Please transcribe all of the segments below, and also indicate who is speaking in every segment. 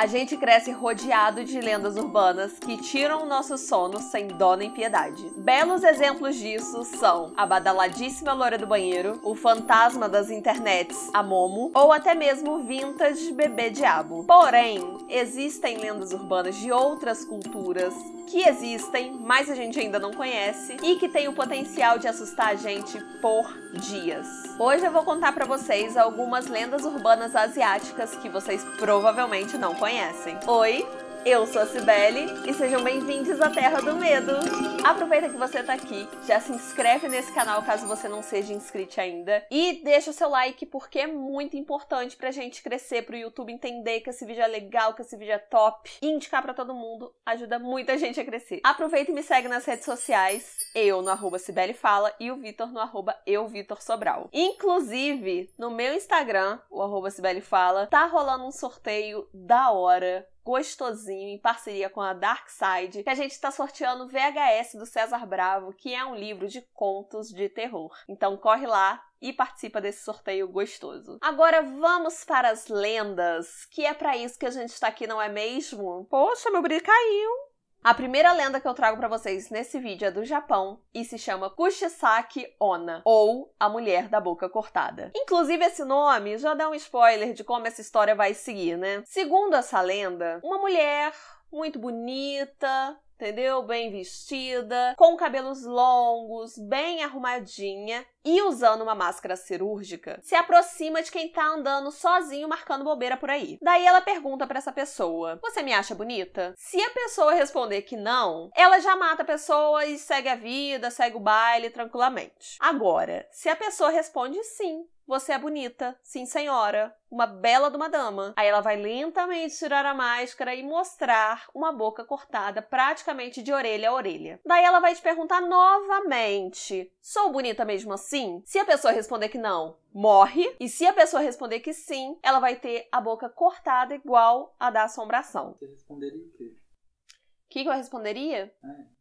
Speaker 1: A gente cresce rodeado de lendas urbanas que tiram o nosso sono sem dó nem piedade. Belos exemplos disso são a badaladíssima loura do banheiro, o fantasma das internets, a Momo, ou até mesmo vintage bebê diabo. Porém, existem lendas urbanas de outras culturas que existem, mas a gente ainda não conhece e que tem o potencial de assustar a gente por dias. Hoje eu vou contar para vocês algumas lendas urbanas asiáticas que vocês provavelmente não conhecem conhecem. Oi, eu sou a Cibele e sejam bem-vindos à Terra do Medo! Aproveita que você tá aqui, já se inscreve nesse canal caso você não seja inscrito ainda e deixa o seu like porque é muito importante pra gente crescer, pro YouTube entender que esse vídeo é legal, que esse vídeo é top e indicar pra todo mundo, ajuda muita gente a crescer. Aproveita e me segue nas redes sociais, eu no arroba Cibele Fala e o Vitor no arroba eu Vitor Sobral. Inclusive, no meu Instagram, o arroba Cibele Fala, tá rolando um sorteio da hora gostosinho em parceria com a Dark Side, que a gente está sorteando o VHS do César Bravo, que é um livro de contos de terror. Então corre lá, e participa desse sorteio gostoso. Agora vamos para as lendas, que é para isso que a gente está aqui, não é mesmo? Poxa, meu brilho caiu. A primeira lenda que eu trago para vocês nesse vídeo é do Japão e se chama Kushisaki Ona, ou a mulher da boca cortada. Inclusive esse nome já dá um spoiler de como essa história vai seguir, né? Segundo essa lenda, uma mulher muito bonita, entendeu? Bem vestida, com cabelos longos, bem arrumadinha e usando uma máscara cirúrgica, se aproxima de quem tá andando sozinho marcando bobeira por aí. Daí ela pergunta para essa pessoa: "Você me acha bonita?". Se a pessoa responder que não, ela já mata a pessoa e segue a vida, segue o baile tranquilamente. Agora, se a pessoa responde sim, você é bonita, sim senhora, uma bela de uma dama. Aí ela vai lentamente tirar a máscara e mostrar uma boca cortada praticamente de orelha a orelha. Daí ela vai te perguntar novamente: sou bonita mesmo assim? Se a pessoa responder que não, morre. E se a pessoa responder que sim, ela vai ter a boca cortada igual a da assombração. Você responderia o quê? O que, que eu responderia? É.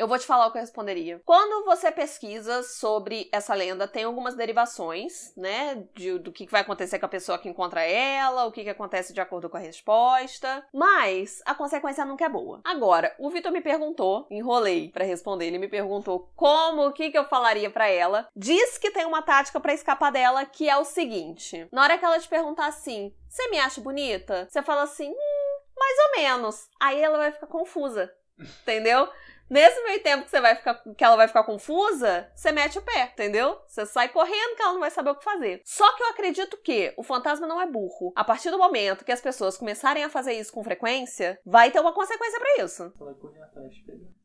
Speaker 1: Eu vou te falar o que eu responderia. Quando você pesquisa sobre essa lenda, tem algumas derivações, né? De, do que vai acontecer com a pessoa que encontra ela, o que, que acontece de acordo com a resposta. Mas a consequência nunca é boa. Agora, o Vitor me perguntou, enrolei para responder, ele me perguntou como, o que, que eu falaria para ela. Diz que tem uma tática para escapar dela que é o seguinte: na hora que ela te perguntar assim, você me acha bonita? Você fala assim, hum, mais ou menos. Aí ela vai ficar confusa. Entendeu? Nesse meio tempo que, você vai ficar, que ela vai ficar confusa, você mete o pé, entendeu? Você sai correndo que ela não vai saber o que fazer. Só que eu acredito que o fantasma não é burro. A partir do momento que as pessoas começarem a fazer isso com frequência, vai ter uma consequência para isso. Ela atrás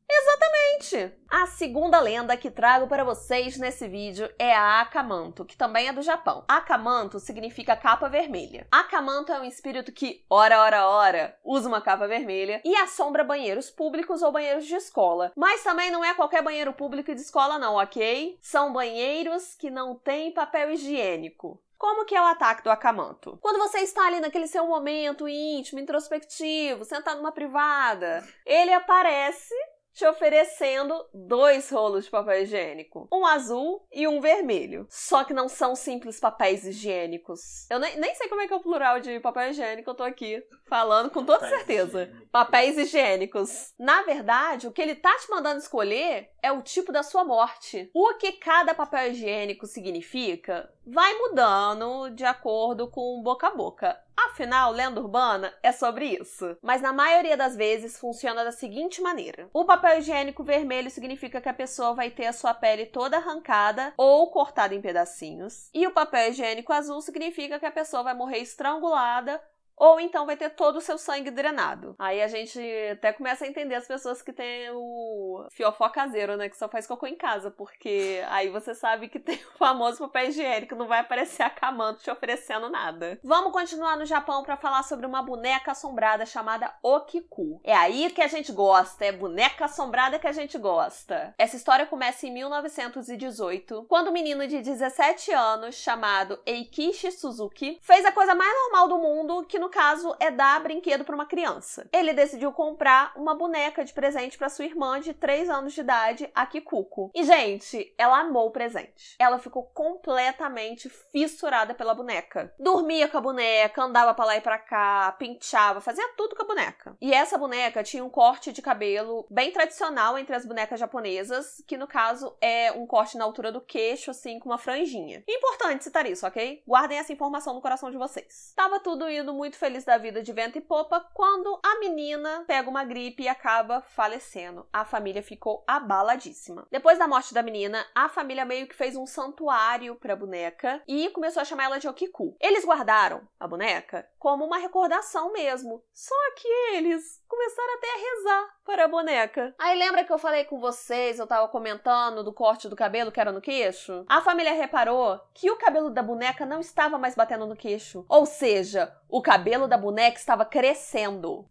Speaker 1: Exatamente! A segunda lenda que trago para vocês nesse vídeo é a Akamanto, que também é do Japão. Akamanto significa capa vermelha. Akamanto é um espírito que, ora, ora, ora, usa uma capa vermelha e assombra banheiros públicos ou banheiros de escola. Mas também não é qualquer banheiro público e de escola não, ok? São banheiros que não têm papel higiênico. Como que é o ataque do acamanto? Quando você está ali naquele seu momento íntimo, introspectivo, sentado numa privada, ele aparece te oferecendo dois rolos de papel higiênico, um azul e um vermelho. Só que não são simples papéis higiênicos. Eu nem, nem sei como é que é o plural de papel higiênico, eu tô aqui falando com toda papéis certeza. Higiênico. Papéis higiênicos. Na verdade, o que ele tá te mandando escolher é o tipo da sua morte. O que cada papel higiênico significa vai mudando de acordo com boca a boca. Afinal, lenda urbana é sobre isso. Mas na maioria das vezes funciona da seguinte maneira: o papel higiênico vermelho significa que a pessoa vai ter a sua pele toda arrancada ou cortada em pedacinhos, e o papel higiênico azul significa que a pessoa vai morrer estrangulada ou então vai ter todo o seu sangue drenado. Aí a gente até começa a entender as pessoas que têm o fiofó caseiro, né? Que só faz cocô em casa, porque aí você sabe que tem o famoso papel higiênico, não vai aparecer a Kamanto te oferecendo nada. Vamos continuar no Japão para falar sobre uma boneca assombrada chamada Okiku. É aí que a gente gosta, é boneca assombrada que a gente gosta. Essa história começa em 1918, quando um menino de 17 anos chamado Eikishi Suzuki fez a coisa mais normal do mundo que no caso é dar brinquedo para uma criança. Ele decidiu comprar uma boneca de presente para sua irmã de 3 anos de idade, a Kikuko. E gente, ela amou o presente. Ela ficou completamente fissurada pela boneca. Dormia com a boneca, andava para lá e para cá, penteava, fazia tudo com a boneca. E essa boneca tinha um corte de cabelo bem tradicional entre as bonecas japonesas, que no caso é um corte na altura do queixo, assim, com uma franjinha. Importante citar isso, ok? Guardem essa informação no coração de vocês. Tava tudo indo muito muito feliz da vida de vento e popa quando a menina pega uma gripe e acaba falecendo. A família ficou abaladíssima. Depois da morte da menina, a família meio que fez um santuário pra boneca e começou a chamar ela de Okiku. Eles guardaram a boneca como uma recordação mesmo. Só que eles começaram até a rezar para a boneca. Aí lembra que eu falei com vocês, eu tava comentando do corte do cabelo que era no queixo? A família reparou que o cabelo da boneca não estava mais batendo no queixo. Ou seja, o cabelo cabelo da boneca estava crescendo.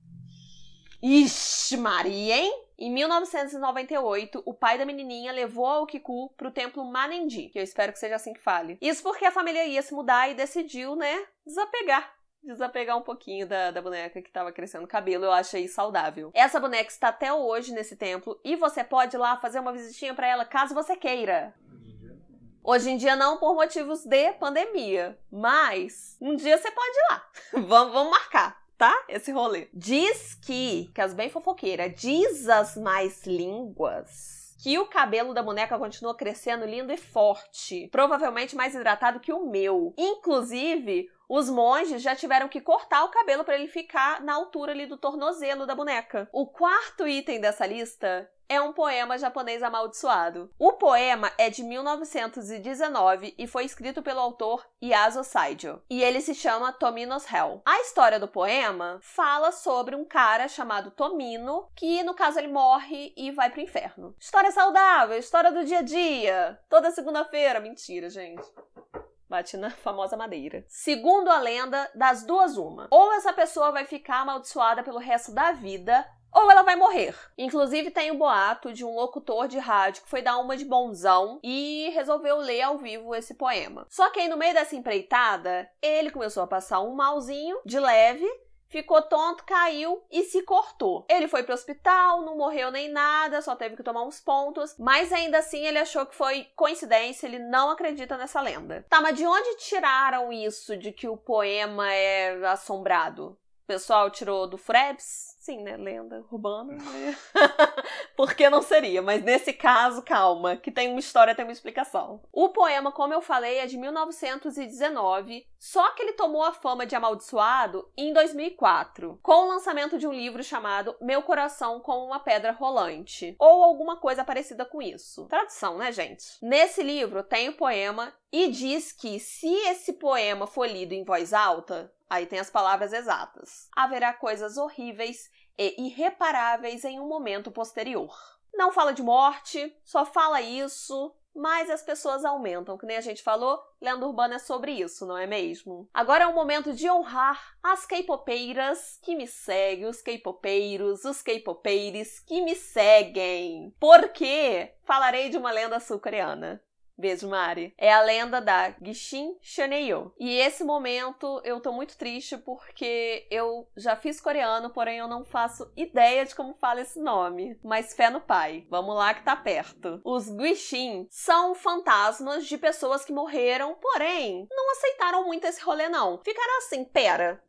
Speaker 1: Ixi, Maria, hein? Em 1998, o pai da menininha levou a Okiku pro templo Manendi, que eu espero que seja assim que fale. Isso porque a família ia se mudar e decidiu, né, desapegar. Desapegar um pouquinho da, da boneca que estava crescendo cabelo, eu achei saudável. Essa boneca está até hoje nesse templo e você pode ir lá fazer uma visitinha para ela caso você queira. Hoje em dia não por motivos de pandemia, mas um dia você pode ir lá. vamos, vamos marcar tá? Esse rolê. Diz que, que as bem fofoqueiras, diz as mais línguas. Que o cabelo da boneca continua crescendo lindo e forte, provavelmente mais hidratado que o meu. Inclusive, os monges já tiveram que cortar o cabelo para ele ficar na altura ali do tornozelo da boneca. O quarto item dessa lista é um poema japonês amaldiçoado. O poema é de 1919 e foi escrito pelo autor Yasuo Saijo, e ele se chama Tomino's Hell. A história do poema fala sobre um cara chamado Tomino, que no caso ele morre e vai pro inferno. História saudável, história do dia a dia, toda segunda-feira, mentira, gente bate na famosa madeira. Segundo a lenda, das duas uma. Ou essa pessoa vai ficar amaldiçoada pelo resto da vida, ou ela vai morrer. Inclusive, tem o um boato de um locutor de rádio que foi dar uma de bonzão e resolveu ler ao vivo esse poema. Só que aí, no meio dessa empreitada, ele começou a passar um malzinho de leve ficou tonto, caiu e se cortou. Ele foi pro hospital, não morreu nem nada, só teve que tomar uns pontos, mas ainda assim ele achou que foi coincidência, ele não acredita nessa lenda. Tá, mas de onde tiraram isso de que o poema é assombrado? O pessoal tirou do Frebs? sim, né? Lenda urbana. Né? Porque não seria, mas nesse caso, calma, que tem uma história, tem uma explicação. O poema, como eu falei, é de 1919, só que ele tomou a fama de amaldiçoado em 2004, com o lançamento de um livro chamado Meu Coração com uma Pedra Rolante, ou alguma coisa parecida com isso. Tradução, né, gente? Nesse livro tem o poema e diz que se esse poema for lido em voz alta, Aí tem as palavras exatas. Haverá coisas horríveis e irreparáveis em um momento posterior. Não fala de morte, só fala isso, mas as pessoas aumentam, que nem a gente falou, Lenda Urbana é sobre isso, não é mesmo? Agora é o momento de honrar as K-popeiras que me seguem, os K-popeiros, os K-popeires que me seguem, porque falarei de uma lenda sul-coreana. Beijo, Mari. É a lenda da Gishin Shaneyo. E esse momento eu tô muito triste porque eu já fiz coreano, porém eu não faço ideia de como fala esse nome. Mas fé no pai. Vamos lá que tá perto. Os Guixin são fantasmas de pessoas que morreram, porém não aceitaram muito esse rolê não. Ficaram assim, pera,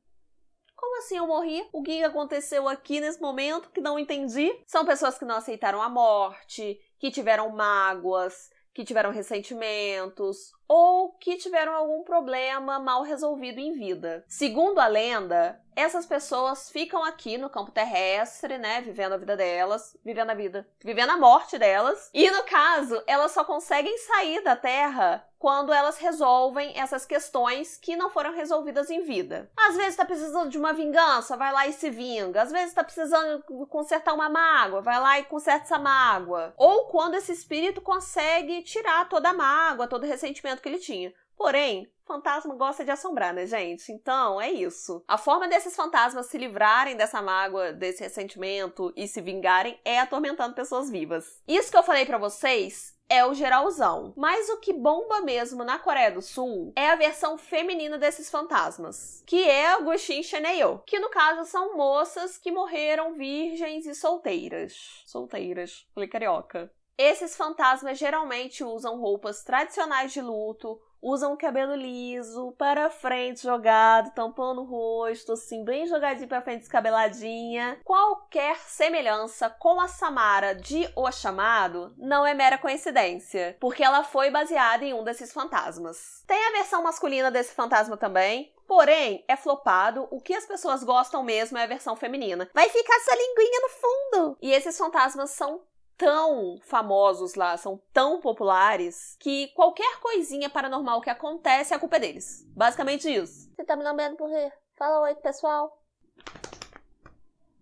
Speaker 1: como assim eu morri? O que aconteceu aqui nesse momento que não entendi? São pessoas que não aceitaram a morte, que tiveram mágoas, que tiveram ressentimentos ou que tiveram algum problema mal resolvido em vida. Segundo a lenda, essas pessoas ficam aqui no campo terrestre, né, vivendo a vida delas, vivendo a vida, vivendo a morte delas. E no caso, elas só conseguem sair da Terra quando elas resolvem essas questões que não foram resolvidas em vida. Às vezes tá precisando de uma vingança, vai lá e se vinga. Às vezes tá precisando consertar uma mágoa, vai lá e conserta essa mágoa. Ou quando esse espírito consegue tirar toda a mágoa, todo o ressentimento que ele tinha. Porém, fantasma gosta de assombrar, né, gente? Então, é isso. A forma desses fantasmas se livrarem dessa mágoa, desse ressentimento e se vingarem é atormentando pessoas vivas. Isso que eu falei para vocês é o geralzão. Mas o que bomba mesmo na Coreia do Sul é a versão feminina desses fantasmas, que é a Gushin Cheneyo, que no caso são moças que morreram virgens e solteiras. Solteiras, falei carioca. Esses fantasmas geralmente usam roupas tradicionais de luto, usam o cabelo liso, para frente jogado, tampando o rosto, assim, bem jogadinho para frente, descabeladinha. Qualquer semelhança com a Samara de O Chamado não é mera coincidência, porque ela foi baseada em um desses fantasmas. Tem a versão masculina desse fantasma também, Porém, é flopado. O que as pessoas gostam mesmo é a versão feminina. Vai ficar essa linguinha no fundo. E esses fantasmas são tão famosos lá, são tão populares, que qualquer coisinha paranormal que acontece, a culpa é deles. Basicamente isso. Você tá me lambendo por quê? Fala oi, pessoal.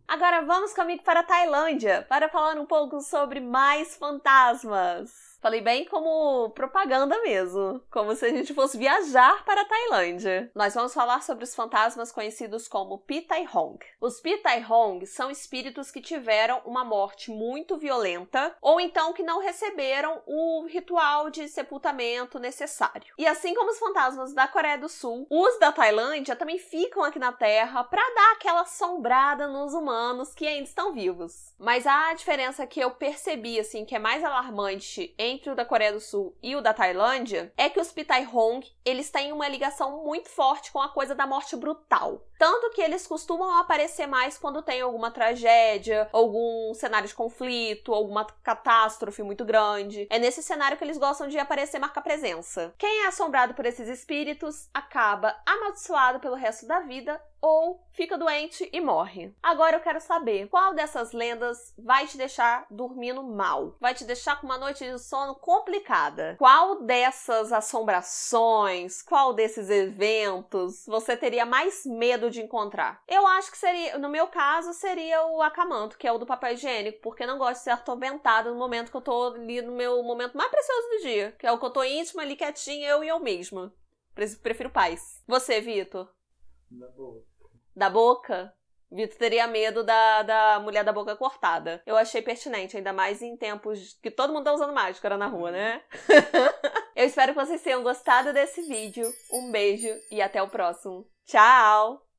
Speaker 1: Agora vamos comigo para a Tailândia para falar um pouco sobre mais fantasmas. Falei bem como propaganda mesmo, como se a gente fosse viajar para a Tailândia. Nós vamos falar sobre os fantasmas conhecidos como Pitai Hong. Os Pitai Hong são espíritos que tiveram uma morte muito violenta ou então que não receberam o ritual de sepultamento necessário. E assim como os fantasmas da Coreia do Sul, os da Tailândia também ficam aqui na Terra para dar aquela assombrada nos humanos que ainda estão vivos. Mas a diferença que eu percebi assim que é mais alarmante em entre o da Coreia do Sul e o da Tailândia é que os Pitai Hong, eles têm uma ligação muito forte com a coisa da morte brutal. Tanto que eles costumam aparecer mais quando tem alguma tragédia, algum cenário de conflito, alguma catástrofe muito grande. É nesse cenário que eles gostam de aparecer e marcar presença. Quem é assombrado por esses espíritos acaba amaldiçoado pelo resto da vida ou fica doente e morre. Agora eu quero saber qual dessas lendas vai te deixar dormindo mal, vai te deixar com uma noite de sono complicada. Qual dessas assombrações, qual desses eventos você teria mais medo de encontrar? Eu acho que seria, no meu caso, seria o acamanto, que é o do papel higiênico, porque não gosto de ser atormentado no momento que eu tô ali no meu momento mais precioso do dia, que é o que eu tô íntima ali quietinha eu e eu mesma. Prefiro paz. Você, Vitor? Na boa da boca, Vitor teria medo da, da mulher da boca cortada. Eu achei pertinente, ainda mais em tempos que todo mundo tá usando máscara na rua, né? Uhum. Eu espero que vocês tenham gostado desse vídeo. Um beijo e até o próximo. Tchau!